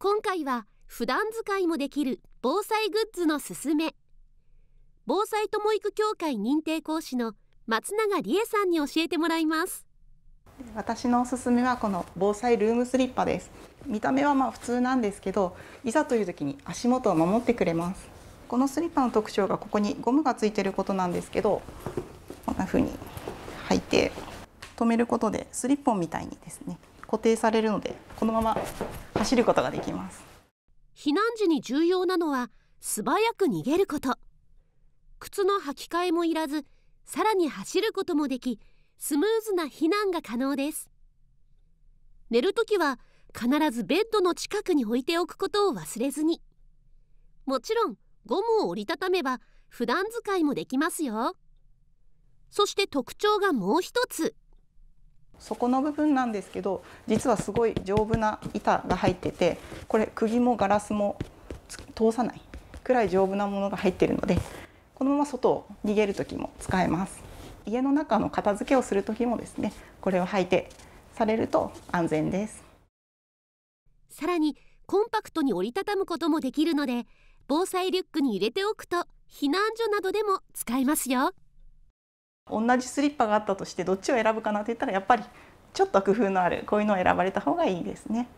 今回は普段使いもできる防災グッズのすすめ防災ともいく協会認定講師の松永理恵さんに教えてもらいます私のおすすめはこの防災ルームスリッパです見た目はまあ普通なんですけどいざという時に足元を守ってくれますこのスリッパの特徴がここにゴムがついてることなんですけどんな風に履いて止めることでスリッポンみたいにですね固定されるのでこのまま走ることができます避難時に重要なのは素早く逃げること靴の履き替えもいらずさらに走ることもできスムーズな避難が可能です寝るときは必ずベッドの近くに置いておくことを忘れずにもちろんゴムを折りたためば普段使いもできますよそして特徴がもう一つ底の部分なんですけど実はすごい丈夫な板が入っててこれ釘もガラスも通さないくらい丈夫なものが入ってるのでこのまま外を逃げる時も使えます家の中の片付けをする時もですねこれを履いてされると安全ですさらにコンパクトに折りたたむこともできるので防災リュックに入れておくと避難所などでも使えますよ同じスリッパがあったとしてどっちを選ぶかなといったらやっぱりちょっと工夫のあるこういうのを選ばれた方がいいですね。